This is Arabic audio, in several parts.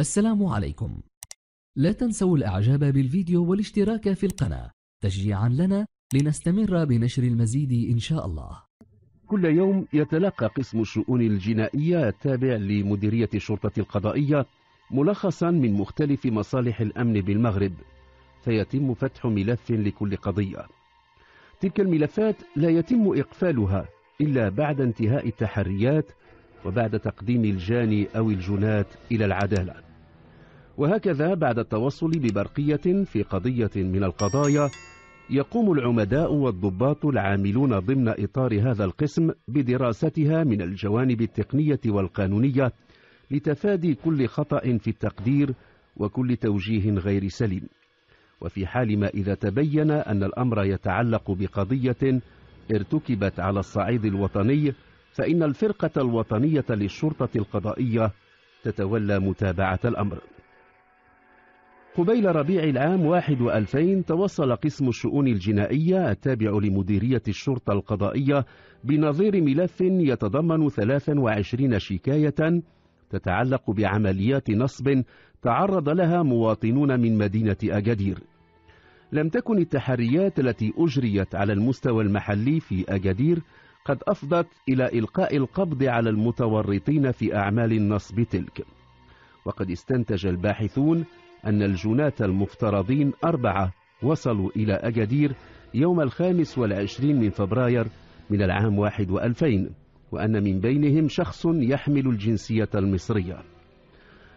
السلام عليكم لا تنسوا الاعجاب بالفيديو والاشتراك في القناة تشجيعا لنا لنستمر بنشر المزيد ان شاء الله كل يوم يتلقى قسم الشؤون الجنائية التابع لمديرية الشرطة القضائية ملخصا من مختلف مصالح الأمن بالمغرب فيتم فتح ملف لكل قضية تلك الملفات لا يتم إقفالها إلا بعد انتهاء التحريات وبعد تقديم الجاني أو الجنات إلى العدالة وهكذا بعد التوصل ببرقية في قضية من القضايا يقوم العمداء والضباط العاملون ضمن إطار هذا القسم بدراستها من الجوانب التقنية والقانونية لتفادي كل خطأ في التقدير وكل توجيه غير سليم وفي حال ما إذا تبين أن الأمر يتعلق بقضية ارتكبت على الصعيد الوطني فإن الفرقة الوطنية للشرطة القضائية تتولى متابعة الأمر قبيل ربيع العام واحد وألفين توصل قسم الشؤون الجنائية التابع لمديرية الشرطة القضائية بنظير ملف يتضمن 23 شكاية تتعلق بعمليات نصب تعرض لها مواطنون من مدينة أجادير لم تكن التحريات التي أجريت على المستوى المحلي في أجادير قد أفضت إلى إلقاء القبض على المتورطين في أعمال النصب تلك وقد استنتج الباحثون أن الجناة المفترضين أربعة وصلوا إلى أجدير يوم الخامس والعشرين من فبراير من العام واحد وألفين وأن من بينهم شخص يحمل الجنسية المصرية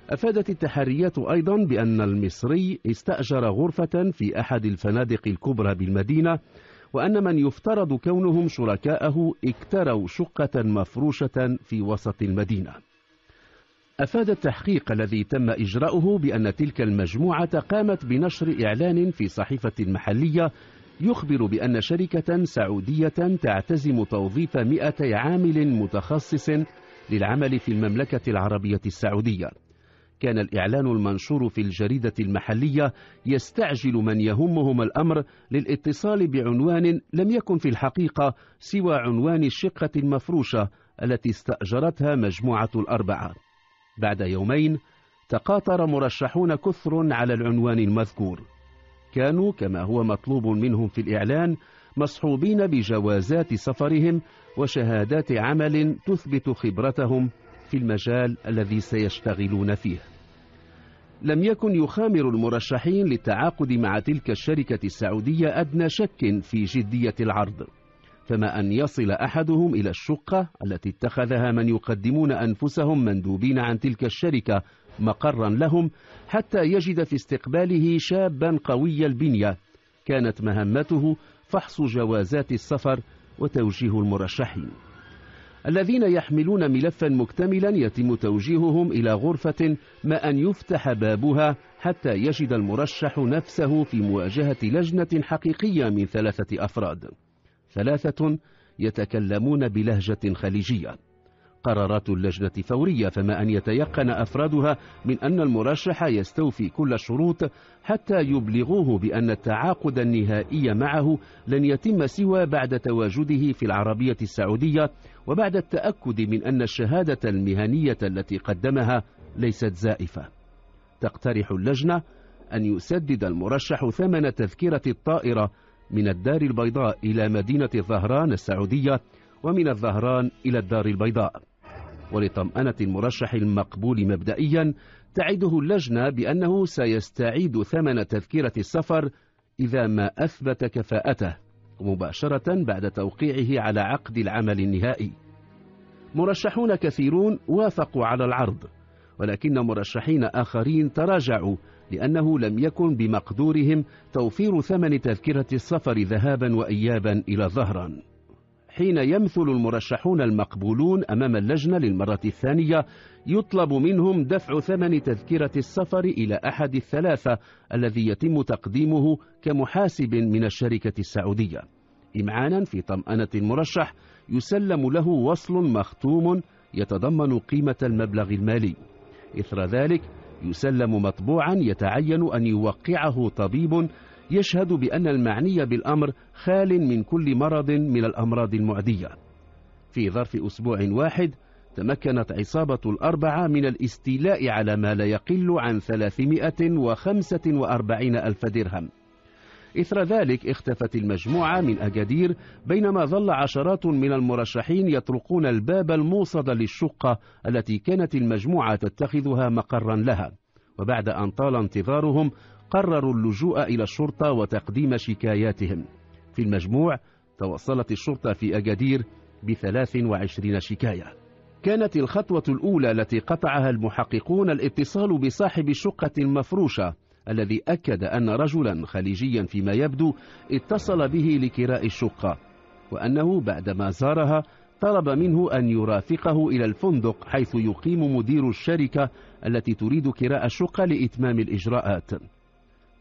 أفادت التحريات أيضا بأن المصري استأجر غرفة في أحد الفنادق الكبرى بالمدينة وأن من يفترض كونهم شركاءه اكتروا شقة مفروشة في وسط المدينة أفاد التحقيق الذي تم إجراؤه بأن تلك المجموعة قامت بنشر إعلان في صحيفة محلية يخبر بأن شركة سعودية تعتزم توظيف 100 عامل متخصص للعمل في المملكة العربية السعودية كان الإعلان المنشور في الجريدة المحلية يستعجل من يهمهم الأمر للاتصال بعنوان لم يكن في الحقيقة سوى عنوان الشقة المفروشة التي استأجرتها مجموعة الأربعة بعد يومين تقاطر مرشحون كثر على العنوان المذكور كانوا كما هو مطلوب منهم في الإعلان مصحوبين بجوازات سفرهم وشهادات عمل تثبت خبرتهم في المجال الذي سيشتغلون فيه لم يكن يخامر المرشحين للتعاقد مع تلك الشركة السعودية أدنى شك في جدية العرض فما أن يصل أحدهم إلى الشقة التي اتخذها من يقدمون أنفسهم مندوبين عن تلك الشركة مقرا لهم حتى يجد في استقباله شابا قوي البنية كانت مهمته فحص جوازات السفر وتوجيه المرشحين الذين يحملون ملفا مكتملا يتم توجيههم إلى غرفة ما أن يفتح بابها حتى يجد المرشح نفسه في مواجهة لجنة حقيقية من ثلاثة أفراد ثلاثة يتكلمون بلهجة خليجية قرارات اللجنة فورية فما أن يتيقن أفرادها من أن المرشح يستوفي كل الشروط حتى يبلغوه بأن التعاقد النهائي معه لن يتم سوى بعد تواجده في العربية السعودية وبعد التأكد من أن الشهادة المهنية التي قدمها ليست زائفة تقترح اللجنة أن يسدد المرشح ثمن تذكرة الطائرة من الدار البيضاء إلى مدينة الظهران السعودية ومن الظهران إلى الدار البيضاء ولطمأنة المرشح المقبول مبدئيا تعده اللجنة بأنه سيستعيد ثمن تذكرة السفر إذا ما أثبت كفاءته مباشرة بعد توقيعه على عقد العمل النهائي مرشحون كثيرون وافقوا على العرض ولكن مرشحين آخرين تراجعوا لأنه لم يكن بمقدورهم توفير ثمن تذكرة السفر ذهابا وإيابا إلى ظهران حين يمثل المرشحون المقبولون أمام اللجنة للمرة الثانية يطلب منهم دفع ثمن تذكرة السفر إلى أحد الثلاثة الذي يتم تقديمه كمحاسب من الشركة السعودية إمعانا في طمأنة المرشح يسلم له وصل مختوم يتضمن قيمة المبلغ المالي إثر ذلك يسلم مطبوعا يتعين أن يوقعه طبيب يشهد بأن المعني بالأمر خال من كل مرض من الأمراض المعدية في ظرف أسبوع واحد تمكنت عصابة الأربعة من الاستيلاء على ما لا يقل عن 345 ألف درهم إثر ذلك اختفت المجموعة من أجادير بينما ظل عشرات من المرشحين يطرقون الباب الموصد للشقة التي كانت المجموعة تتخذها مقرا لها وبعد أن طال انتظارهم قرروا اللجوء إلى الشرطة وتقديم شكاياتهم في المجموع توصلت الشرطة في أجادير ب ب23 شكاية كانت الخطوة الأولى التي قطعها المحققون الاتصال بصاحب الشقة المفروشة الذي أكد أن رجلا خليجيا فيما يبدو اتصل به لكراء الشقة وأنه بعدما زارها طلب منه أن يرافقه إلى الفندق حيث يقيم مدير الشركة التي تريد كراء الشقة لإتمام الإجراءات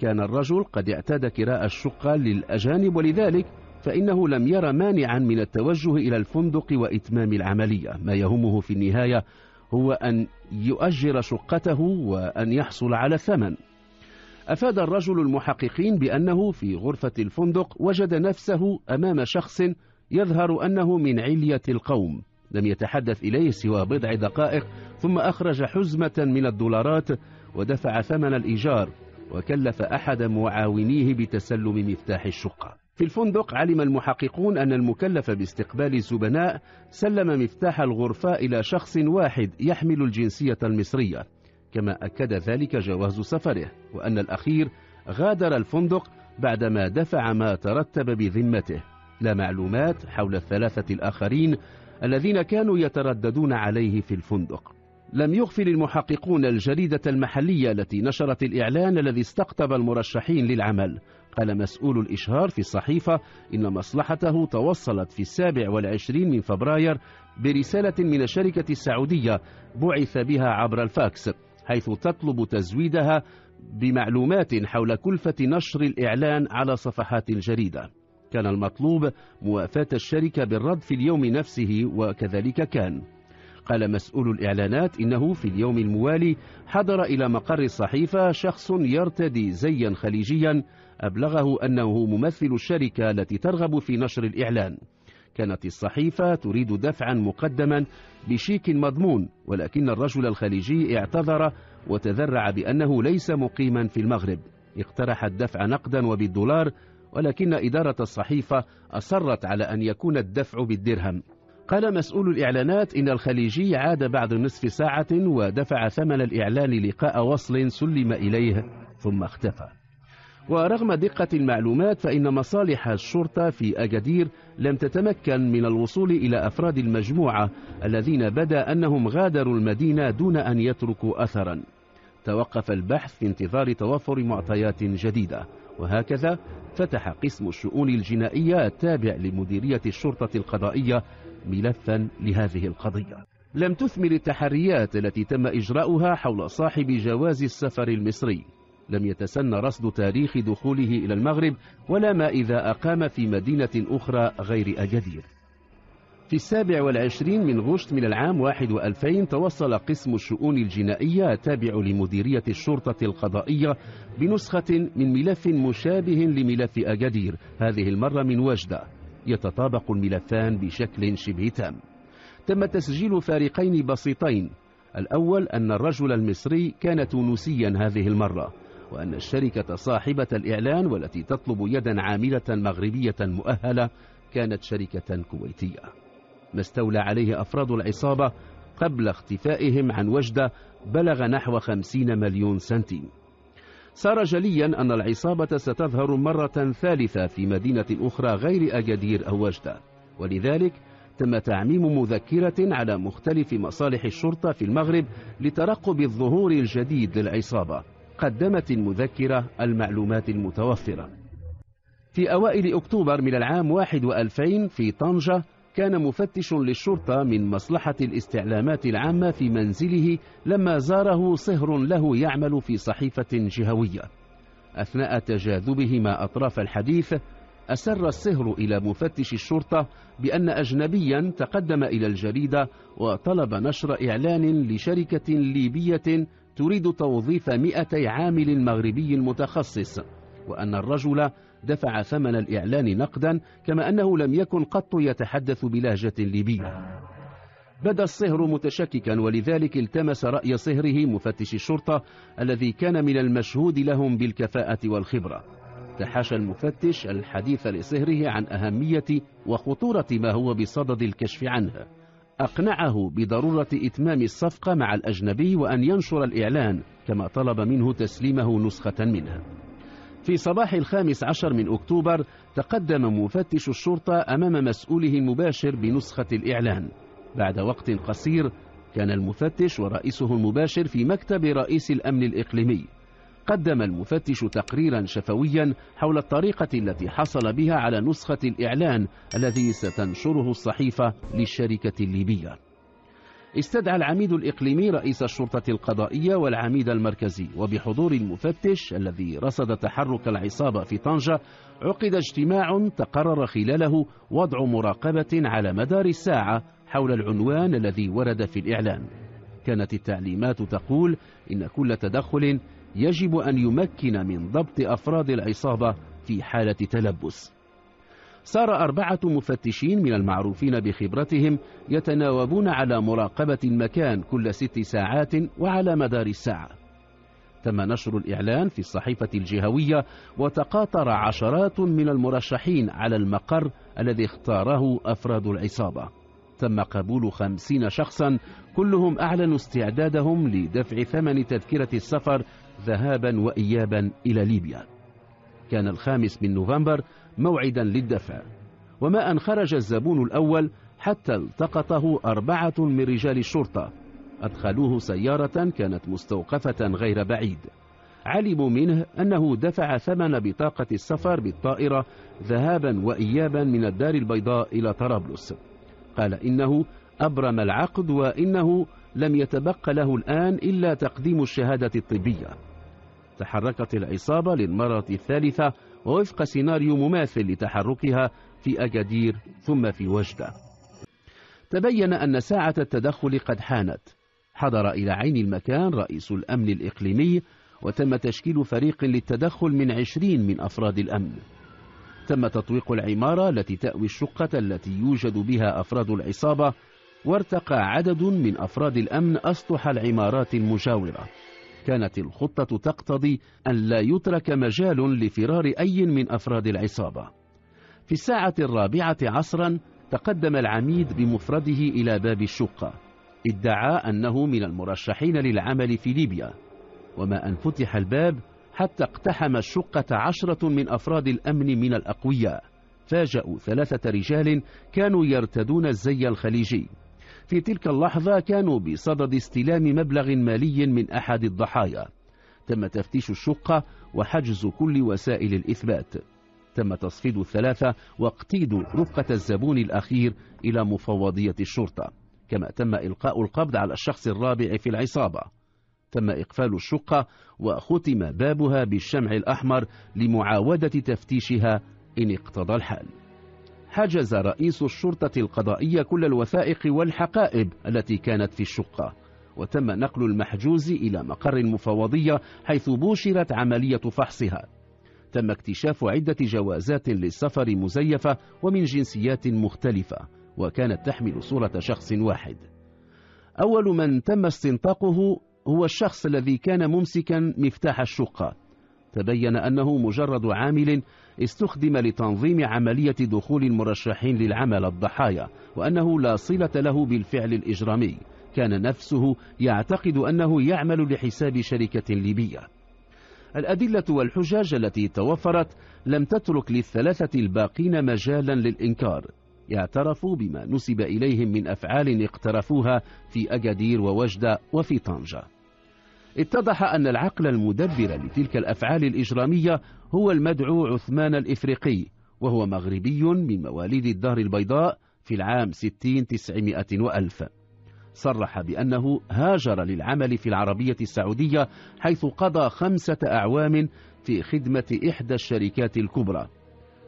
كان الرجل قد اعتاد كراء الشقة للأجانب ولذلك فإنه لم ير مانعا من التوجه إلى الفندق وإتمام العملية ما يهمه في النهاية هو أن يؤجر شقته وأن يحصل على ثمن أفاد الرجل المحققين بأنه في غرفة الفندق وجد نفسه أمام شخص يظهر أنه من علية القوم لم يتحدث إليه سوى بضع دقائق ثم أخرج حزمة من الدولارات ودفع ثمن الإيجار وكلف أحد معاونيه بتسلم مفتاح الشقة في الفندق علم المحققون أن المكلف باستقبال الزبناء سلم مفتاح الغرفة إلى شخص واحد يحمل الجنسية المصرية كما أكد ذلك جواز سفره وأن الأخير غادر الفندق بعدما دفع ما ترتب بذمته لا معلومات حول الثلاثة الآخرين الذين كانوا يترددون عليه في الفندق لم يغفل المحققون الجريدة المحلية التي نشرت الإعلان الذي استقطب المرشحين للعمل قال مسؤول الإشهار في الصحيفة إن مصلحته توصلت في السابع والعشرين من فبراير برسالة من الشركة السعودية بعث بها عبر الفاكس حيث تطلب تزويدها بمعلومات حول كلفة نشر الإعلان على صفحات الجريدة كان المطلوب موافاة الشركة بالرد في اليوم نفسه وكذلك كان قال مسؤول الإعلانات إنه في اليوم الموالي حضر إلى مقر الصحيفة شخص يرتدي زيا خليجيا أبلغه أنه ممثل الشركة التي ترغب في نشر الإعلان كانت الصحيفة تريد دفعا مقدما بشيك مضمون ولكن الرجل الخليجي اعتذر وتذرع بأنه ليس مقيما في المغرب اقترح الدفع نقدا وبالدولار ولكن إدارة الصحيفة أصرت على أن يكون الدفع بالدرهم قال مسؤول الإعلانات إن الخليجي عاد بعد نصف ساعة ودفع ثمن الإعلان لقاء وصل سلم إليه ثم اختفى ورغم دقة المعلومات فإن مصالح الشرطة في أجدير لم تتمكن من الوصول إلى أفراد المجموعة الذين بدا أنهم غادروا المدينة دون أن يتركوا أثرا توقف البحث في انتظار توفر معطيات جديدة وهكذا فتح قسم الشؤون الجنائية التابع لمديرية الشرطة القضائية ملفا لهذه القضية لم تثمر التحريات التي تم إجراؤها حول صاحب جواز السفر المصري لم يتسن رصد تاريخ دخوله إلى المغرب ولا ما إذا أقام في مدينة أخرى غير أجدير في السابع والعشرين من غشت من العام واحد وألفين توصل قسم الشؤون الجنائية التابع لمديرية الشرطة القضائية بنسخة من ملف مشابه لملف أجدير هذه المرة من وجدة يتطابق الملفان بشكل شبه تام تم تسجيل فارقين بسيطين الأول أن الرجل المصري كان تونسيا هذه المرة وأن الشركة صاحبة الإعلان والتي تطلب يدا عاملة مغربية مؤهلة كانت شركة كويتية ما استولى عليه أفراد العصابة قبل اختفائهم عن وجدة بلغ نحو خمسين مليون سنتيم صار جليا أن العصابة ستظهر مرة ثالثة في مدينة أخرى غير أجدير أو وجدة ولذلك تم تعميم مذكرة على مختلف مصالح الشرطة في المغرب لترقب الظهور الجديد للعصابة قدمت المذكرة المعلومات المتوفرة في أوائل أكتوبر من العام 2000 في طنجة كان مفتش للشرطة من مصلحة الاستعلامات العامة في منزله لما زاره صهر له يعمل في صحيفة جهوية أثناء تجاذبهما أطراف الحديث أسر الصهر إلى مفتش الشرطة بأن أجنبيا تقدم إلى الجريدة وطلب نشر إعلان لشركة ليبية تريد توظيف مئتي عامل مغربي متخصص وأن الرجل دفع ثمن الإعلان نقدا كما أنه لم يكن قط يتحدث بلهجة ليبية بدا الصهر متشككا ولذلك التمس رأي صهره مفتش الشرطة الذي كان من المشهود لهم بالكفاءة والخبرة تحاشى المفتش الحديث لصهره عن أهمية وخطورة ما هو بصدد الكشف عنه أقنعه بضرورة إتمام الصفقة مع الأجنبي وأن ينشر الإعلان كما طلب منه تسليمه نسخة منها في صباح الخامس عشر من أكتوبر تقدم مفتش الشرطة أمام مسؤوله المباشر بنسخة الإعلان بعد وقت قصير كان المفتش ورئيسه المباشر في مكتب رئيس الأمن الإقليمي قدم المفتش تقريرا شفويا حول الطريقة التي حصل بها على نسخة الإعلان الذي ستنشره الصحيفة للشركة الليبية استدعى العميد الإقليمي رئيس الشرطة القضائية والعميد المركزي وبحضور المفتش الذي رصد تحرك العصابة في طنجة عقد اجتماع تقرر خلاله وضع مراقبة على مدار الساعة حول العنوان الذي ورد في الإعلان كانت التعليمات تقول إن كل تدخل يجب أن يمكن من ضبط أفراد العصابة في حالة تلبس صار أربعة مفتشين من المعروفين بخبرتهم يتناوبون على مراقبة المكان كل ست ساعات وعلى مدار الساعة تم نشر الإعلان في الصحيفة الجهوية وتقاطر عشرات من المرشحين على المقر الذي اختاره أفراد العصابة تم قبول خمسين شخصا كلهم أعلنوا استعدادهم لدفع ثمن تذكرة السفر ذهابا وإيابا إلى ليبيا كان الخامس من نوفمبر موعدا للدفع وما أن خرج الزبون الأول حتى التقطه أربعة من رجال الشرطة أدخلوه سيارة كانت مستوقفة غير بعيد علموا منه أنه دفع ثمن بطاقة السفر بالطائرة ذهابا وإيابا من الدار البيضاء إلى طرابلس قال إنه أبرم العقد وإنه لم يتبق له الآن إلا تقديم الشهادة الطبية تحركت العصابة للمرة الثالثة ووفق سيناريو مماثل لتحركها في أجدير ثم في وجدة تبين أن ساعة التدخل قد حانت حضر إلى عين المكان رئيس الأمن الإقليمي وتم تشكيل فريق للتدخل من عشرين من أفراد الأمن تم تطويق العمارة التي تأوي الشقة التي يوجد بها أفراد العصابة وارتقى عدد من أفراد الأمن أسطح العمارات المجاورة كانت الخطة تقتضي أن لا يترك مجال لفرار أي من أفراد العصابة في الساعة الرابعة عصرا تقدم العميد بمفرده إلى باب الشقة ادعى أنه من المرشحين للعمل في ليبيا وما أن فتح الباب حتى اقتحم الشقة عشرة من أفراد الأمن من الأقوياء فاجأوا ثلاثة رجال كانوا يرتدون الزي الخليجي في تلك اللحظة كانوا بصدد استلام مبلغ مالي من أحد الضحايا تم تفتيش الشقة وحجز كل وسائل الإثبات تم تصفيد الثلاثة واقتيد رفقة الزبون الأخير إلى مفوضية الشرطة كما تم إلقاء القبض على الشخص الرابع في العصابة تم إقفال الشقة وختم بابها بالشمع الأحمر لمعاودة تفتيشها إن اقتضى الحال حجز رئيس الشرطة القضائية كل الوثائق والحقائب التي كانت في الشقة وتم نقل المحجوز إلى مقر المفوضية حيث بوشرت عملية فحصها تم اكتشاف عدة جوازات للسفر مزيفة ومن جنسيات مختلفة وكانت تحمل صورة شخص واحد أول من تم استنطاقه هو الشخص الذي كان ممسكا مفتاح الشقة تبين أنه مجرد عامل استخدم لتنظيم عملية دخول المرشحين للعمل الضحايا وأنه لا صلة له بالفعل الإجرامي كان نفسه يعتقد أنه يعمل لحساب شركة ليبية الأدلة والحجاج التي توفرت لم تترك للثلاثة الباقين مجالا للإنكار اعترفوا بما نسب إليهم من أفعال اقترفوها في أجدير ووجدة وفي طنجة اتضح أن العقل المدبر لتلك الأفعال الإجرامية هو المدعو عثمان الإفريقي وهو مغربي من مواليد الدار البيضاء في العام 60 900 وألف صرح بأنه هاجر للعمل في العربية السعودية حيث قضى خمسة أعوام في خدمة إحدى الشركات الكبرى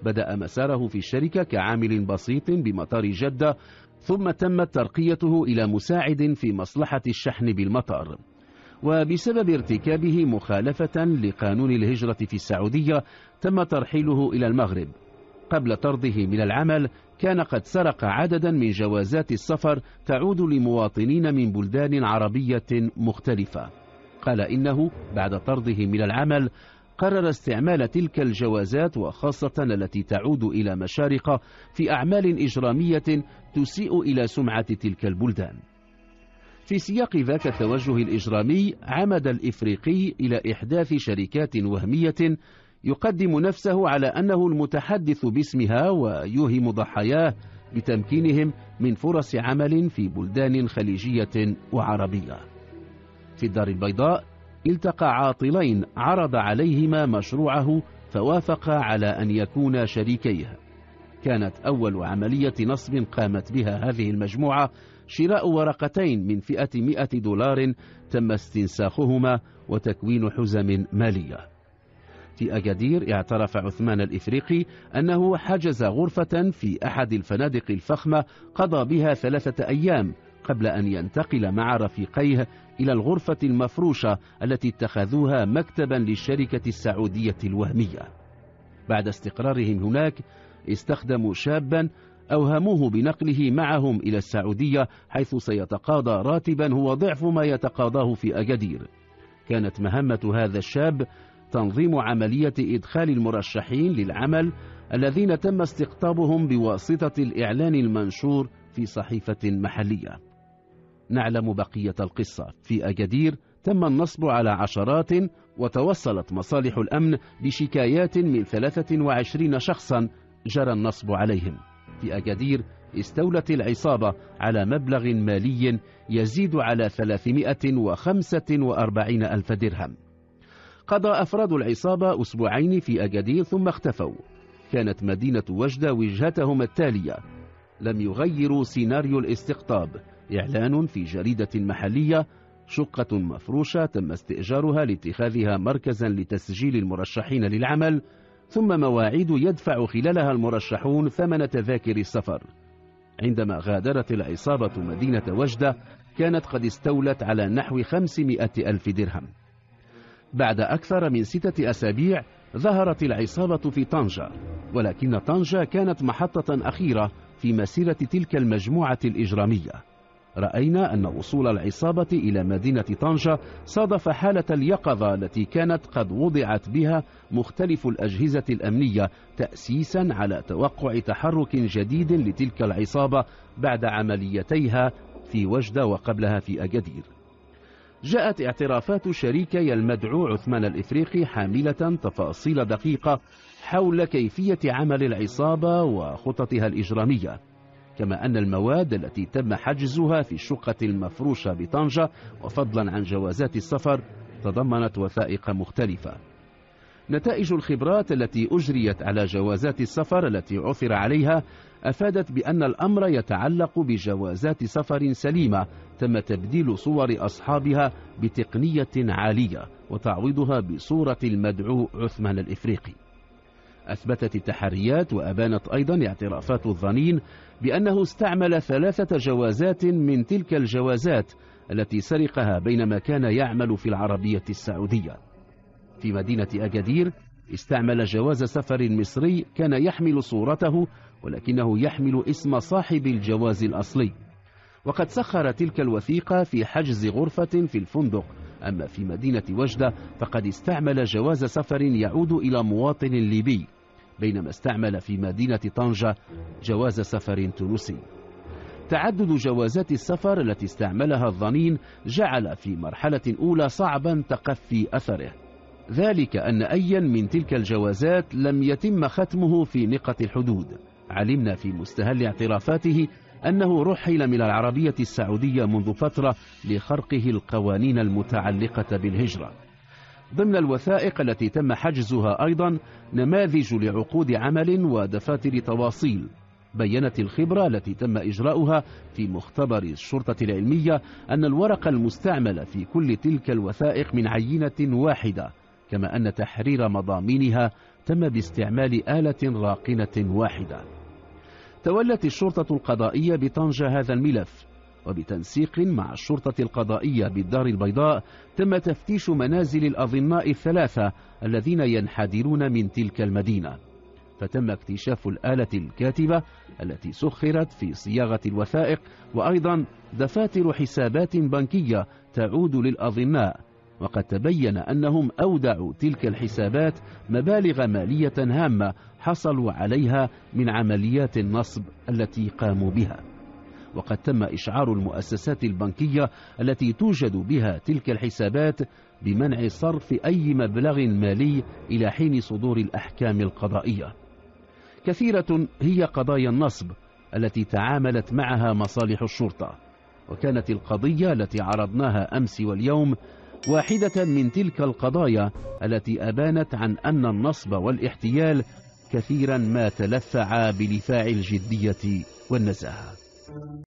بدأ مساره في الشركة كعامل بسيط بمطار جدة ثم تمت ترقيته إلى مساعد في مصلحة الشحن بالمطار وبسبب ارتكابه مخالفة لقانون الهجرة في السعودية تم ترحيله إلى المغرب قبل طرده من العمل كان قد سرق عددا من جوازات السفر تعود لمواطنين من بلدان عربية مختلفة قال إنه بعد طرده من العمل قرر استعمال تلك الجوازات وخاصة التي تعود إلى مشارقة في أعمال إجرامية تسيء إلى سمعة تلك البلدان في سياق ذاك التوجه الإجرامي عمد الإفريقي إلى إحداث شركات وهمية يقدم نفسه على أنه المتحدث باسمها ويوهم ضحاياه بتمكينهم من فرص عمل في بلدان خليجية وعربية في الدار البيضاء التقى عاطلين عرض عليهما مشروعه فوافق على أن يكونا شريكيها كانت أول عملية نصب قامت بها هذه المجموعة شراء ورقتين من فئة 100 دولار تم استنساخهما وتكوين حزم مالية في أجدير اعترف عثمان الإفريقي أنه حجز غرفة في أحد الفنادق الفخمة قضى بها ثلاثة أيام قبل أن ينتقل مع رفيقيه إلى الغرفة المفروشة التي اتخذوها مكتبا للشركة السعودية الوهمية بعد استقرارهم هناك استخدموا شابا أوهموه بنقله معهم إلى السعودية حيث سيتقاضى راتبا هو ضعف ما يتقاضاه في أجدير كانت مهمة هذا الشاب تنظيم عملية إدخال المرشحين للعمل الذين تم استقطابهم بواسطة الإعلان المنشور في صحيفة محلية نعلم بقية القصة في أجدير تم النصب على عشرات وتوصلت مصالح الأمن بشكايات من 23 شخصا جرى النصب عليهم بأكادير استولت العصابة على مبلغ مالي يزيد على 345 ألف درهم قضى أفراد العصابة أسبوعين في أكادير ثم اختفوا كانت مدينة وجدة وجهتهم التالية لم يغيروا سيناريو الاستقطاب إعلان في جريدة محلية شقة مفروشة تم استئجارها لاتخاذها مركزا لتسجيل المرشحين للعمل ثم مواعيد يدفع خلالها المرشحون ثمن تذاكر السفر عندما غادرت العصابة مدينة وجدة كانت قد استولت على نحو 500 ألف درهم بعد أكثر من ستة أسابيع ظهرت العصابة في طنجة ولكن طنجة كانت محطة أخيرة في مسيرة تلك المجموعة الإجرامية رأينا أن وصول العصابة إلى مدينة طنجة صادف حالة اليقظة التي كانت قد وضعت بها مختلف الأجهزة الأمنية تأسيسا على توقع تحرك جديد لتلك العصابة بعد عمليتيها في وجدة وقبلها في أجدير جاءت اعترافات شريكي المدعو عثمان الإفريقي حاملة تفاصيل دقيقة حول كيفية عمل العصابة وخططها الإجرامية كما أن المواد التي تم حجزها في الشقة المفروشة بطنجة وفضلا عن جوازات السفر تضمنت وثائق مختلفة نتائج الخبرات التي أجريت على جوازات السفر التي عثر عليها أفادت بأن الأمر يتعلق بجوازات سفر سليمة تم تبديل صور أصحابها بتقنية عالية وتعويضها بصورة المدعو عثمان الإفريقي أثبتت التحريات وأبانت أيضا اعترافات الظنين بأنه استعمل ثلاثة جوازات من تلك الجوازات التي سرقها بينما كان يعمل في العربية السعودية في مدينة أجدير استعمل جواز سفر مصري كان يحمل صورته ولكنه يحمل اسم صاحب الجواز الأصلي وقد سخر تلك الوثيقة في حجز غرفة في الفندق أما في مدينة وجدة فقد استعمل جواز سفر يعود إلى مواطن ليبي بينما استعمل في مدينة طنجة جواز سفر تونسي تعدد جوازات السفر التي استعملها الظنين جعل في مرحلة أولى صعبا تقفي أثره ذلك أن أيا من تلك الجوازات لم يتم ختمه في نقة الحدود علمنا في مستهل اعترافاته أنه رحل من العربية السعودية منذ فترة لخرقه القوانين المتعلقة بالهجرة ضمن الوثائق التي تم حجزها أيضا نماذج لعقود عمل ودفاتر تواصيل بينت الخبرة التي تم إجراؤها في مختبر الشرطة العلمية أن الورقة المستعملة في كل تلك الوثائق من عينة واحدة كما أن تحرير مضامينها تم باستعمال آلة راقنة واحدة تولت الشرطة القضائية بطنجة هذا الملف وبتنسيق مع الشرطة القضائية بالدار البيضاء تم تفتيش منازل الأظناء الثلاثة الذين ينحدرون من تلك المدينة فتم اكتشاف الآلة الكاتبة التي سخرت في صياغة الوثائق وأيضا دفاتر حسابات بنكية تعود للأظناء وقد تبين أنهم أودعوا تلك الحسابات مبالغ مالية هامة حصلوا عليها من عمليات النصب التي قاموا بها وقد تم إشعار المؤسسات البنكية التي توجد بها تلك الحسابات بمنع صرف أي مبلغ مالي إلى حين صدور الأحكام القضائية كثيرة هي قضايا النصب التي تعاملت معها مصالح الشرطة وكانت القضية التي عرضناها أمس واليوم واحدة من تلك القضايا التي أبانت عن أن النصب والاحتيال كثيرا ما تلفع بلفاع الجدية والنزاهة